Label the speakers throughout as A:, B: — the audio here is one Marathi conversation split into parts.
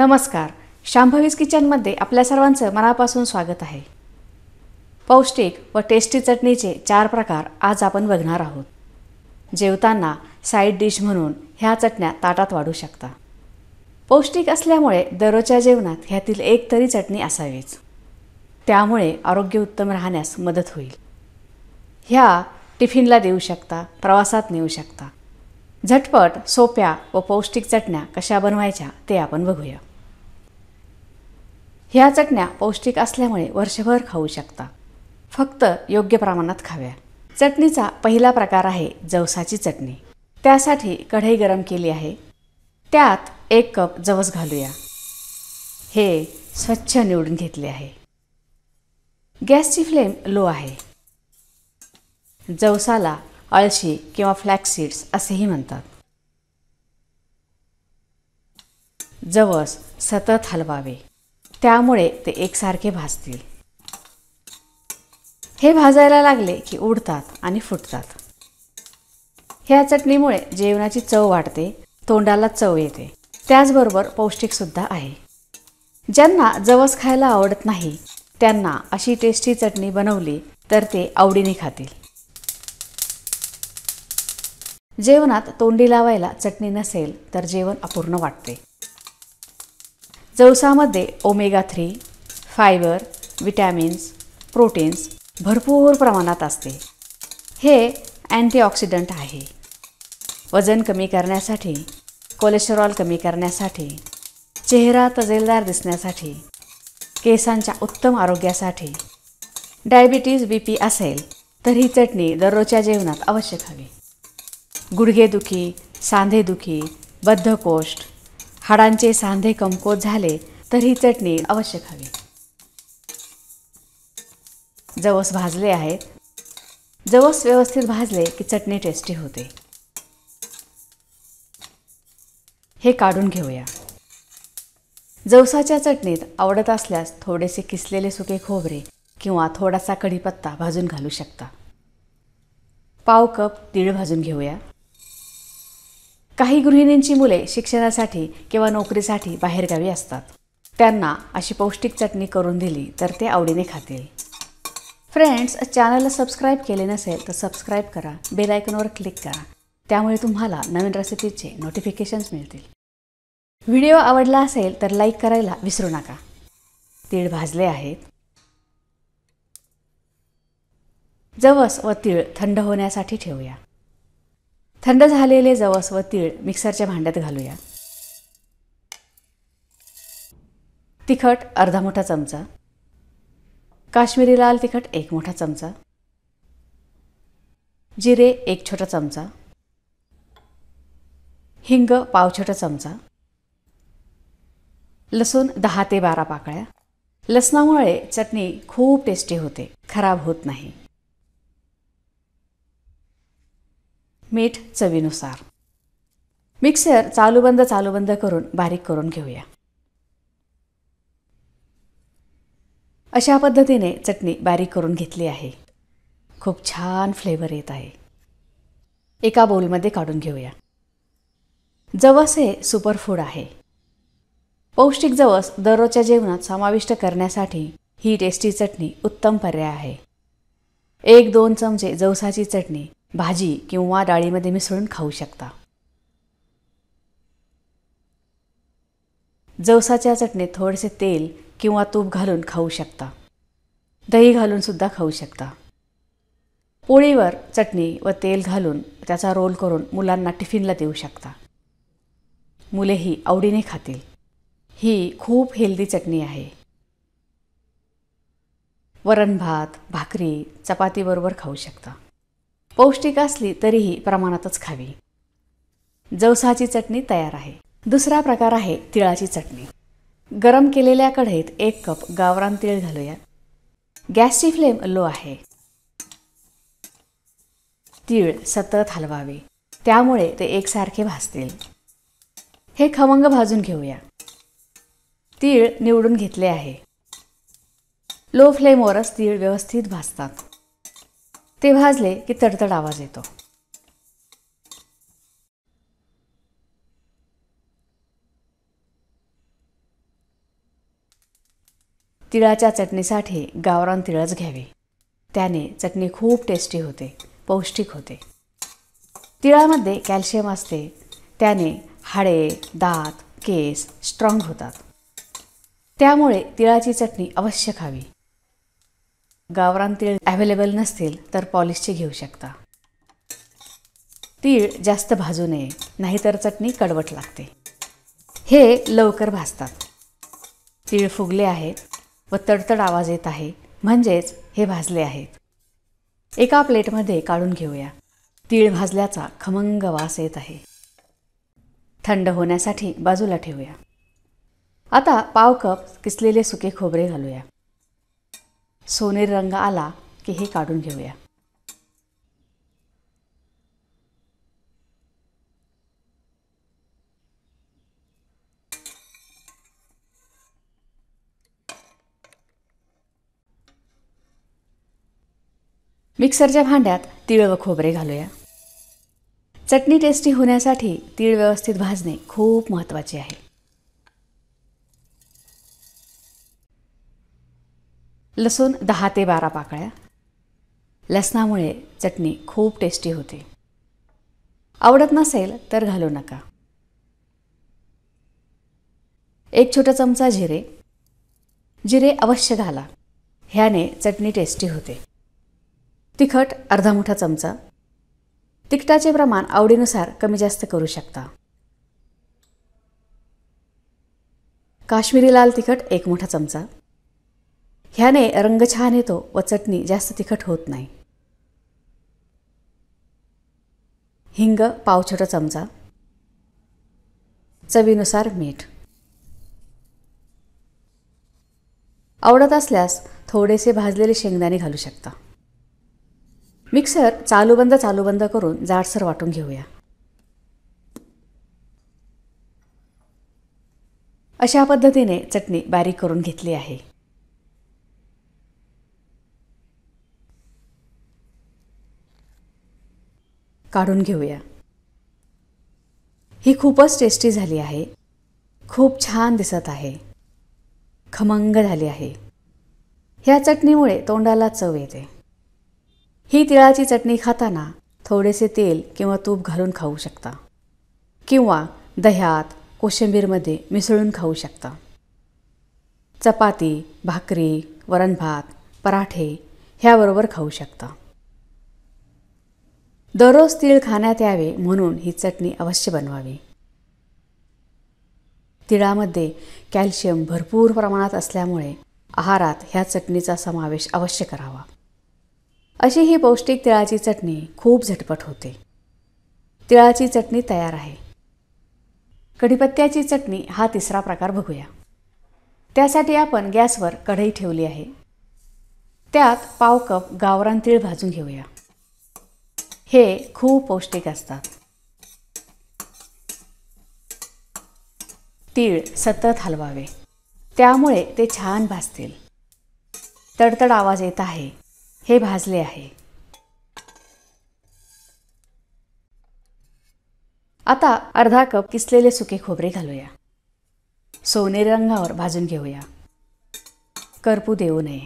A: नमस्कार शांभवीज किचनमध्ये आपल्या सर्वांचं मनापासून स्वागत आहे पौष्टिक व टेस्टी चटणीचे चार प्रकार आज आपण बघणार आहोत जेवताना साईड डिश म्हणून ह्या चटण्या ताटात वाढू शकता पौष्टिक असल्यामुळे दररोजच्या जेवणात ह्यातील एक तरी चटणी असावीच त्यामुळे आरोग्य उत्तम राहण्यास मदत होईल ह्या टिफिनला देऊ शकता प्रवासात नेऊ शकता झटपट सोप्या व पौष्टिक चटण्या कशा बनवायच्या ते आपण बघूया ह्या चटण्या पौष्टिक असल्यामुळे वर्षभर खाऊ शकता फक्त योग्य प्रमाणात खाव्या चटणीचा पहिला प्रकार आहे जवसाची चटणी त्यासाठी कढई गरम केली आहे त्यात एक कप जवस घालूया हे स्वच्छ निवडून घेतले आहे गॅसची फ्लेम लो आहे जवसाला अळशी किंवा फ्लॅक्स सीड्स असेही म्हणतात जवस सतत हलवावे त्यामुळे ते एकसारखे भाजतील हे भाजायला लागले की उडतात आणि फुटतात ह्या चटणीमुळे जेवणाची चव वाढते तोंडाला चव येते त्याचबरोबर पौष्टिक सुद्धा आहे ज्यांना जवस खायला आवडत नाही त्यांना अशी टेस्टी चटणी बनवली तर ते आवडीने खातील जेवणात तोंडी लावायला चटणी नसेल तर जेवण अपूर्ण वाटते जवसामध्ये omega three fibre vitamins proteins भरपूर प्रमाणात असते हे अँटीऑक्सिडंट आहे वजन कमी करण्यासाठी कोलेस्टेरॉल कमी करण्यासाठी चेहरा तजेलदार दिसण्यासाठी केसांच्या उत्तम आरोग्यासाठी डायबिटीज बी पी असेल तर ही चटणी दररोजच्या जेवणात आवश्यक हवी गुडघेदुखी सांधेदुखी बद्धकोष्ठ हाडांचे सांधे कमकोत झाले तर ही चटणी अवश्य खावी जवस भाजले आहेत जवस व्यवस्थित भाजले की चटणी टेस्टी होते हे काढून घेऊया जवसाच्या चटणीत आवडत असल्यास थोडेसे किसलेले सुके खोबरे किंवा थोडासा कढीपत्ता भाजून घालू शकता पाव कप तीळ भाजून घेऊया काही गृहिणींची मुले शिक्षणासाठी किंवा नोकरीसाठी बाहेरगावी असतात त्यांना अशी पौष्टिक चटणी करून दिली तर ते आवडीने खातील फ्रेंड्स चॅनलला सबस्क्राईब केले नसेल तर सबस्क्राईब करा बेल आयकॉनवर क्लिक करा त्यामुळे तुम्हाला नवीन रेसिपीचे नोटिफिकेशन्स मिळतील व्हिडिओ आवडला असेल तर लाईक करायला विसरू नका तीळ भाजले आहेत जवस व तीळ थंड होण्यासाठी ठेवूया थंड झालेले जवस व तीळ मिक्सरच्या भांड्यात घालूया तिखट अर्धा मोठा चमचा काश्मीरी लाल तिखट एक मोठा चमचा जिरे एक छोटा चमचा हिंग पाव छोटा चमचा लसूण दहा ते बारा पाकळ्या लसणामुळे चटणी खूप टेस्टी होते खराब होत नाही मीठ चवीनुसार मिक्सर चालूबंद चालूबंद करून बारीक करून घेऊया अशा पद्धतीने चटणी बारीक करून घेतली आहे खूप छान फ्लेवर येत आहे एका बोलमध्ये काढून घेऊया जवस हे सुपरफूड आहे पौष्टिक जवस दररोजच्या जेवणात समाविष्ट करण्यासाठी ही टेस्टी चटणी उत्तम पर्याय आहे एक दोन चमचे जवसाची चटणी भाजी किंवा डाळीमध्ये मिसळून खाऊ शकता जवसाच्या चटणीत थोडेसे तेल किंवा तूप घालून खाऊ शकता दही घालून सुद्धा खाऊ शकता पोळीवर चटणी व तेल घालून त्याचा रोल करून मुलांना टिफिनला देऊ शकता मुलेही आवडीने खातील ही खूप हेल्दी चटणी आहे वरण भात भाकरी चपातीबरोबर खाऊ शकता पौष्टिक असली तरीही प्रमाणातच खावी जवसाची चटणी तयार आहे दुसरा प्रकार आहे तिळाची चटणी गरम केलेल्या कढईत एक कप गावरान तीळ घालूया गॅसची फ्लेम लो आहे तीळ सतत हलवावे त्यामुळे ते एकसारखे भाजतील हे खमंग भाजून घेऊया तीळ निवडून घेतले आहे लो फ्लेमवरच तीळ व्यवस्थित भाजतात ते भाजले की तडतड आवाज येतो तिळाच्या चटणीसाठी गावरान तिळच घ्यावी। त्याने चटणी खूप टेस्टी होते पौष्टिक होते तिळामध्ये कॅल्शियम असते त्याने हाडे दात केस स्ट्रॉंग होतात त्यामुळे तिळाची चटणी अवश्य खावी गावरान तीळ अवेलेबल नसतील तर पॉलिशचे घेऊ शकता तीळ जास्त भाजू नये नाहीतर चटणी कडवट लागते हे लवकर भाजतात तीळ फुगले आहेत व तडतड आवाज येत आहे म्हणजेच हे भाजले आहेत एका प्लेटमध्ये काढून घेऊया तीळ भाजल्याचा खमंग वास येत आहे थंड होण्यासाठी बाजूला ठेवूया आता पाव कप किसलेले सुके खोबरे घालूया सोनेरी रंग आला की हे काढून घेऊया मिक्सरच्या भांड्यात तीळ व खोबरे घालूया चटणी टेस्टी होण्यासाठी तीळ व्यवस्थित भाजणे खूप महत्त्वाचे आहे लसूण दहा ते बारा पाकळ्या लसणामुळे चटणी खूप टेस्टी होते आवडत नसेल तर घालू नका एक छोटा चमचा जिरे जिरे अवश्य घाला ह्याने चटणी टेस्टी होते तिखट अर्धा मोठा चमचा तिखटाचे प्रमाण आवडीनुसार कमी जास्त करू शकता काश्मीरी लाल तिखट एक मोठा चमचा ह्याने रंग छान येतो व चटणी जास्त तिखट होत नाही हिंग पाव छोटा चमचा चवीनुसार मीठ आवडत असल्यास थोडेसे भाजलेले शेंगदाणे घालू शकता मिक्सर चालूबंद चालूबंद करून जाडसर वाटून घेऊया अशा पद्धतीने चटणी बारीक करून घेतली आहे काढून घेऊया ही खूपच टेस्टी झाली आहे खूप छान दिसत आहे खमंग झाली आहे ह्या चटणीमुळे तोंडाला चव येते ही तिळाची चटणी खाताना थोडेसे तेल किंवा तूप घालून खाऊ शकता किंवा दह्यात कोशिंबीरमध्ये मिसळून खाऊ शकता चपाती भाकरी वरणभात पराठे ह्याबरोबर खाऊ शकता दररोज तीळ खाण्यात यावे म्हणून ही चटणी अवश्य बनवावी तिळामध्ये कॅल्शियम भरपूर प्रमाणात असल्यामुळे आहारात ह्या चटणीचा समावेश अवश्य करावा अशी ही पौष्टिक तिळाची चटणी खूप झटपट होते तिळाची चटणी तयार आहे कढीपत्त्याची चटणी हा तिसरा प्रकार बघूया त्यासाठी आपण गॅसवर कढई ठेवली आहे त्यात पाव कप गावरान तीळ भाजून घेऊया हे खूप पौष्टिक असतात तीळ सतत हलवावे त्यामुळे ते छान भाजतील तडतड आवाज येत आहे हे भाजले आहे आता अर्धा कप किसलेले सुके खोबरे घालूया सोनेरी रंगावर भाजून घेऊया करपू देऊ नये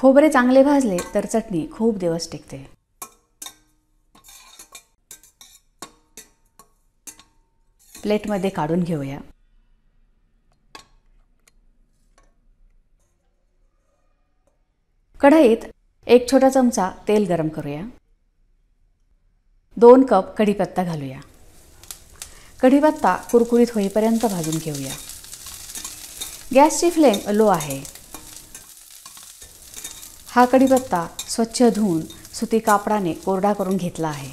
A: खोबरे चांगले भाजले तर चटणी खूप दिवस टिकते प्लेटमध्ये काढून घेऊया कढईत एक छोटा चमचा तेल गरम करूया दोन कप कढीपत्ता घालूया कढीपत्ता कुरकुरीत होईपर्यंत भाजून घेऊया गॅसची फ्लेम लो आहे हा कढीपत्ता स्वच्छ धुवून सुती कापडाने कोरडा करून घेतला आहे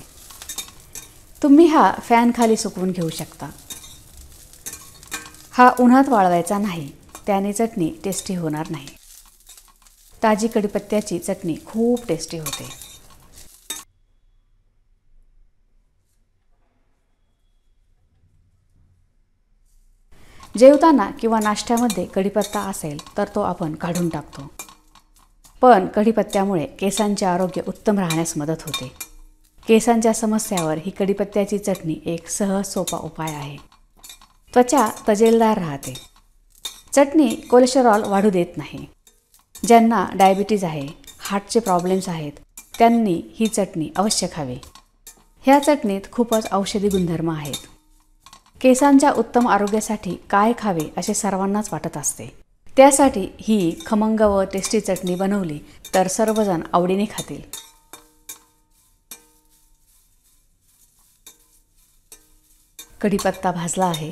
A: तुम्ही हा फॅनखाली सुकवून घेऊ शकता हा उन्हात वाळवायचा नाही त्याने चटणी टेस्टी होणार नाही ताजी कढीपत्त्याची चटणी खूप टेस्टी होते जेवताना किंवा नाश्त्यामध्ये कढीपत्ता असेल तर तो आपण काढून टाकतो पण कढीपत्त्यामुळे केसांचे आरोग्य उत्तम राहण्यास मदत होते केसांच्या समस्यावर ही कढीपत्त्याची चटणी एक सहज सोपा उपाय आहे त्वचा तजेलदार राहते चटणी कोलेस्टेरॉल वाढू देत नाही ज्यांना डायबिटीज आहे हार्टचे प्रॉब्लेम्स आहेत त्यांनी ही चटणी अवश्य खावी ह्या चटणीत खूपच औषधी गुणधर्म आहेत केसांच्या उत्तम आरोग्यासाठी काय खावे असे सर्वांनाच वाटत असते त्यासाठी ही खमंग व टेस्टी चटणी बनवली तर सर्वजण आवडीने खातील कढीपत्ता भाजला आहे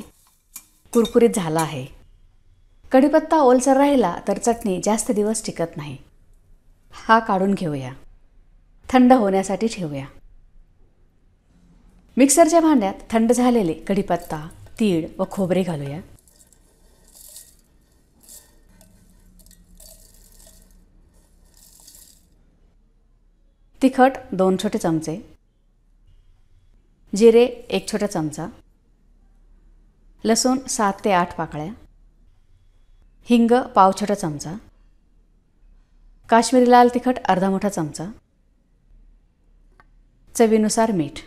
A: कुरकुरीत झाला आहे कढीपत्ता ओलसर राहिला तर चटणी जास्त दिवस टिकत नाही हा काढून घेऊया थंड होण्यासाठी ठेवूया मिक्सरच्या भांड्यात थंड झालेले कढीपत्ता तीळ व खोबरे घालूया तिखट दोन छोटे चमचे जिरे एक छोटा चमचा लसूण सात ते आठ पाकळ्या हिंग पाव छोटा चमचा काश्मीरी लाल तिखट अर्धा मोठा चमचा चवीनुसार मीठ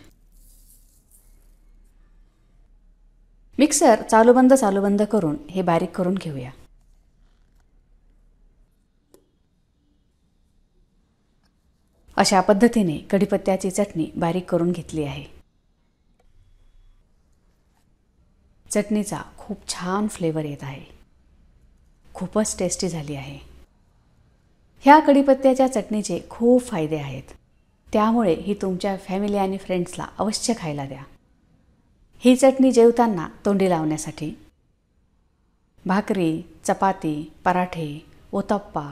A: मिक्सर चालू बंद चालू बंद करून हे बारीक करून घेऊया अशा पद्धतीने कढीपत्त्याची चटणी बारीक करून घेतली आहे चटणीचा खूप छान फ्लेवर येत आहे खूपच टेस्टी झाली आहे ह्या कढीपत्त्याच्या चटणीचे खूप फायदे आहेत त्यामुळे ही तुमच्या फॅमिली आणि फ्रेंड्सला अवश्य खायला द्या ही चटणी जेवताना तोंडी लावण्यासाठी भाकरी चपाती पराठे ओतप्पा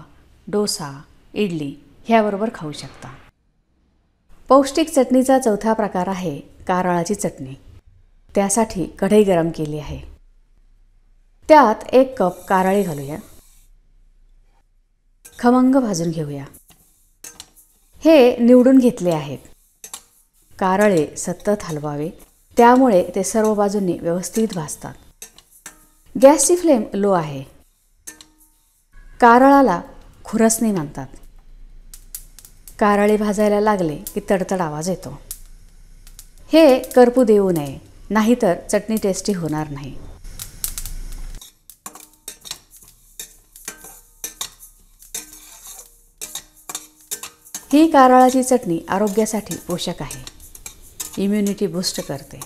A: डोसा इडली ह्याबरोबर खाऊ शकता पौष्टिक चटणीचा चौथा प्रकार आहे कारळाची चटणी त्यासाठी कढई गरम केली आहे त्यात एक कप कारळे घालूया खमंग भाजून घेऊया हे निवडून घेतले आहेत कारळे सतत हलवावे त्यामुळे ते सर्व बाजूंनी व्यवस्थित भाजतात गॅसची फ्लेम लो आहे कारळाला खुरसणी मानतात कारळे भाजायला लागले की तडतड आवाज येतो हे करपू देऊ नये नाहीतर चटणी टेस्टी होणार नाही ही कारळाची चटणी आरोग्यासाठी पोषक आहे इम्युनिटी बूस्ट करते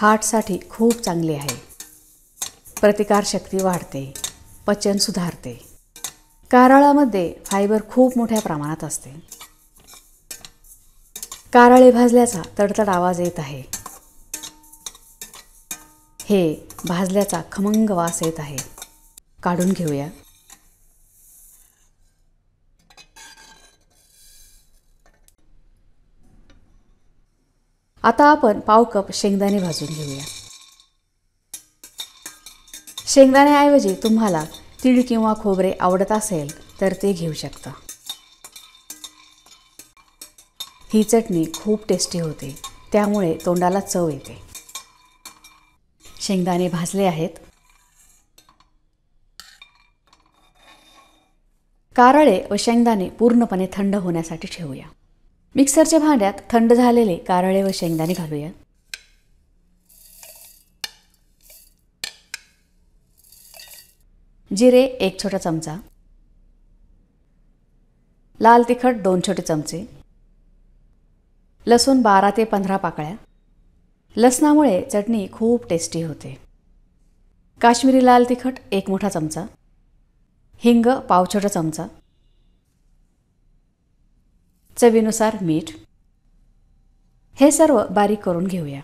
A: हार्टसाठी खूप चांगली आहे प्रतिकारशक्ती वाढते पचन सुधारते कारळामध्ये फायबर खूप मोठ्या प्रमाणात असते कारळे भाजल्याचा तडतड आवाज येत आहे हे भाजल्याचा खमंग वास येत आहे काढून घेऊया आता आपण पाव कप शेंगदाणे भाजून घेऊया शेंगदाण्याऐवजी तुम्हाला तीळ किंवा खोबरे आवडत असेल तर ते घेऊ शकता ही चटणी खूप टेस्टी होते त्यामुळे तोंडाला चव येते शेंगदाणे भाजले आहेत कारळे व शेंगदाणे पूर्णपणे थंड होण्यासाठी ठेवूया मिक्सरच्या भांड्यात थंड झालेले कारळे व शेंगदाणे घालूया जिरे एक छोटा चमचा लाल तिखट दोन छोटे चमचे लसूण बारा ते पंधरा पाकळ्या लसणामुळे चटणी खूप टेस्टी होते काश्मीरी लाल तिखट एक मोठा चमचा हिंग पाव छोटा चमचा चवीनुसार मीठ हे सर्व बारीक करून घेऊया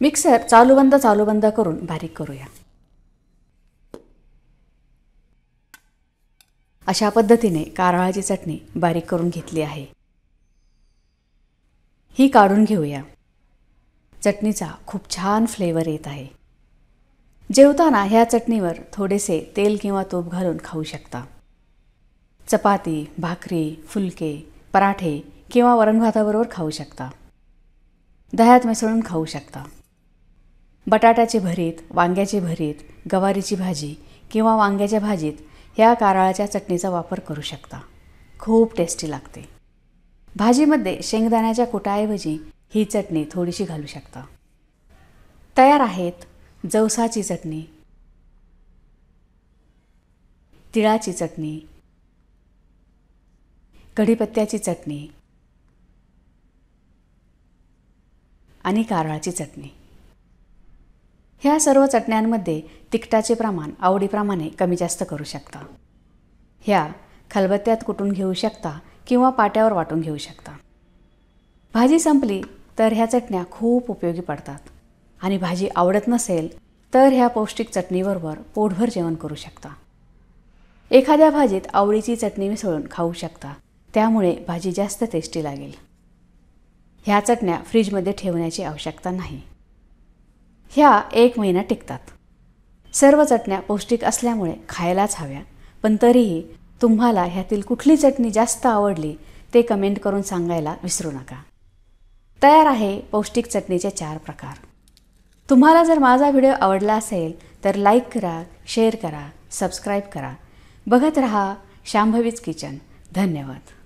A: मिक्सर चालू बंद चालू बंद करून बारीक करूया अशा पद्धतीने कारळाची चटणी बारीक करून घेतली आहे ही काढून घेऊया चटणीचा खूप छान फ्लेवर येत आहे जेवताना ह्या चटणीवर थोडेसे तेल किंवा तूप घालून खाऊ शकता चपाती भाकरी फुलके पराठे किंवा वरणभाताबरोबर खाऊ शकता दह्यात मिसळून खाऊ शकता बटाट्याचे भरीत वांग्याचे भरीत गवारीची भाजी किंवा वांग्याच्या भाजीत ह्या कारळाच्या चटणीचा वापर करू शकता खूप टेस्टी लागते भाजीमध्ये शेंगदाण्याच्या कुटाऐवजी ही चटणी थोडीशी घालू शकता तयार आहेत जवसाची चटणी तिळाची चटणी कढीपत्त्याची चटणी आणि कारळाची चटणी ह्या सर्व चटण्यांमध्ये तिखटाचे प्रमाण आवडीप्रमाणे कमी जास्त करू शकता ह्या खलबत्त्यात कुटून घेऊ शकता किंवा पाट्यावर वाटून घेऊ शकता भाजी संपली तर ह्या चटण्या खूप उपयोगी पडतात आणि भाजी आवडत नसेल तर ह्या पौष्टिक चटणीबरोबर पोटभर जेवण करू शकता एखाद्या भाजीत आवडीची चटणी मिसळून खाऊ शकता त्यामुळे भाजी जास्त टेस्टी लागेल ह्या चटण्या फ्रीजमध्ये ठेवण्याची आवश्यकता नाही ह्या एक महिना टिकतात सर्व चटण्या पौष्टिक असल्यामुळे खायलाच हव्या पण तरीही तुम्हाला ह्यातील कुठली चटणी जास्त आवडली ते कमेंट करून सांगायला विसरू नका तयार आहे पौष्टिक चटणीचे चार प्रकार तुम्हाला जर माझा व्हिडिओ आवडला असेल तर लाईक करा शेअर करा सबस्क्राईब करा बघत रहा शांभवीच किचन धन्यवाद